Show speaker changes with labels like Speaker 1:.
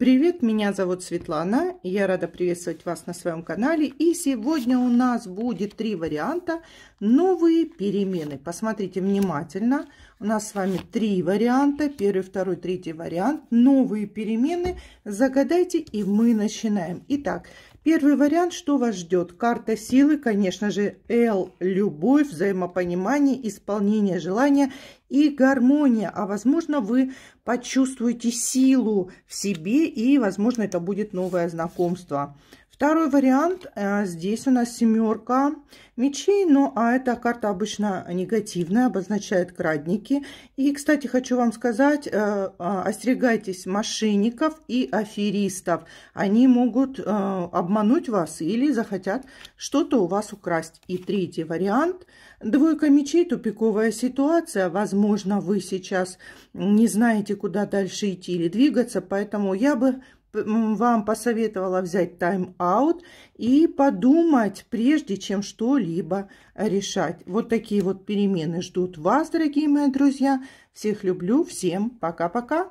Speaker 1: Привет, меня зовут Светлана, я рада приветствовать вас на своем канале. И сегодня у нас будет три варианта новые перемены. Посмотрите внимательно, у нас с вами три варианта, первый, второй, третий вариант, новые перемены. Загадайте, и мы начинаем. Итак, первый вариант, что вас ждет? Карта силы, конечно же, Л любовь, взаимопонимание, исполнение желания и гармония. А возможно, вы почувствуете силу в себе и, возможно, это будет новое знакомство. Второй вариант. Э, здесь у нас семерка мечей, но ну, а эта карта обычно негативная, обозначает крадники. И, кстати, хочу вам сказать, э, а, остерегайтесь мошенников и аферистов. Они могут э, обмануть вас или захотят что-то у вас украсть. И третий вариант. Двойка мечей, тупиковая ситуация, возможно, возможно, вы сейчас не знаете, куда дальше идти или двигаться, поэтому я бы вам посоветовала взять тайм-аут и подумать, прежде чем что-либо решать. Вот такие вот перемены ждут вас, дорогие мои друзья. Всех люблю, всем пока-пока.